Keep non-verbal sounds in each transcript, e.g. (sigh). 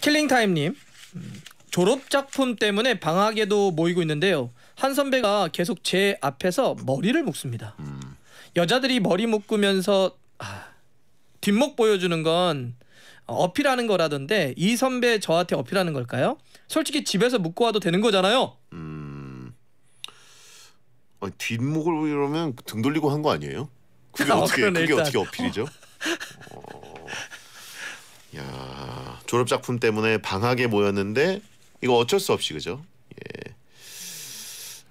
킬링타임님 음, 졸업 작품 때문에 방학에도 모이고 있는데요. 한 선배가 계속 제 앞에서 머리를 묶습니다. 여자들이 머리 묶으면서 아, 뒷목 보여주는 건 어필하는 거라던데 이 선배 저한테 어필하는 걸까요? 솔직히 집에서 묶고 와도 되는 거잖아요. 음. 아, 뒷목을 이러면 등 돌리고 한 거 아니에요? 그게 (laughs) 아, 어떻게 어, 그게 어떻게 어필이죠? (laughs) 졸업 작품 때문에 방학에 모였는데 이거 어쩔 수 없이 그죠? 예.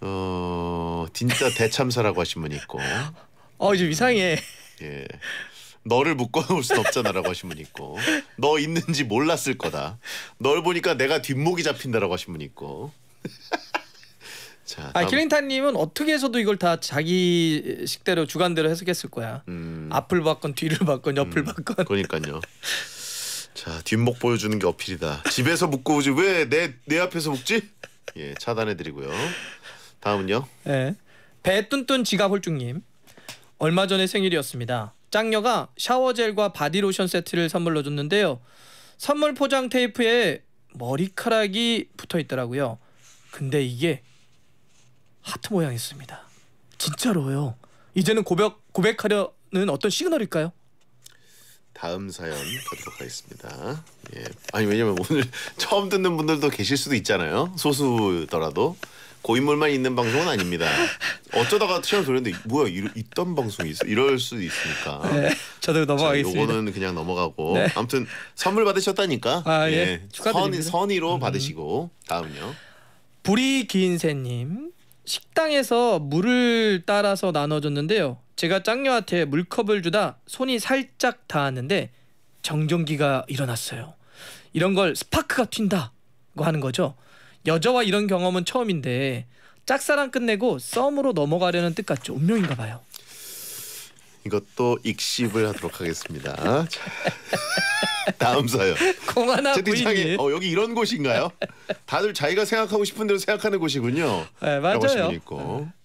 어 진짜 대참사라고 하신 분이 있고. 어 이제 이상해. 예. 너를 묶어놓을 순 없잖아라고 하신 분 있고 너 있는지 몰랐을 거다 널 보니까 내가 뒷목이 잡힌다라고 하신 분 있고 (laughs) 자, 아 키링타님은 어떻게 해서도 이걸 다 자기 식대로 주관대로 해석했을 거야. 음. 앞을 봤건 뒤를 봤건 옆을 음. 봤건. 그러니까요. (laughs) 자 뒷목 보여주는 게 어필이다. 집에서 묶고 오지 왜 내 내 앞에서 묶지? 예 차단해드리고요. 다음은요. 네. 배뚠뚠 지갑홀쭉님 얼마 전에 생일이었습니다. 짱녀가 샤워젤과 바디로션 세트를 선물로 줬는데요. 선물 포장 테이프에 머리카락이 붙어 있더라고요. 근데 이게 하트 모양이있습니다 진짜로요. 이제는 고백 고백하려는 어떤 시그널일까요? 다음 사연 가도록 하겠습니다. 예. 아니 왜냐면 오늘 (laughs) 처음 듣는 분들도 계실 수도 있잖아요. 소수더라도 고인물만 있는 방송은 아닙니다. 어쩌다가 시험 돌렸는데 뭐야 이, 있던 방송이 있어 이럴 수도 있으니까. 네, 저도 넘어가겠습니다. 자, 거는 그냥 넘어가고 네. 아무튼 선물 받으셨다니까. 아 예. 예. 축하드립니다. 선, 선의로 음. 받으시고 다음요. 부리긴세님 식당에서 물을 따라서 나눠줬는데요. 제가 짱녀한테 물컵을 주다 손이 살짝 닿았는데 정전기가 일어났어요. 이런 걸 스파크가 튄다고 하는 거죠. 여자와 이런 경험은 처음인데 짝사랑 끝내고 썸으로 넘어가려는 뜻 같죠. 운명인가 봐요. 이것도 익십을 하도록 하겠습니다. (laughs) 다음 사연. (laughs) 공하나 부인님. 어, 여기 이런 곳인가요? 다들 자기가 생각하고 싶은 대로 생각하는 곳이군요. 네, 맞아요. 있고.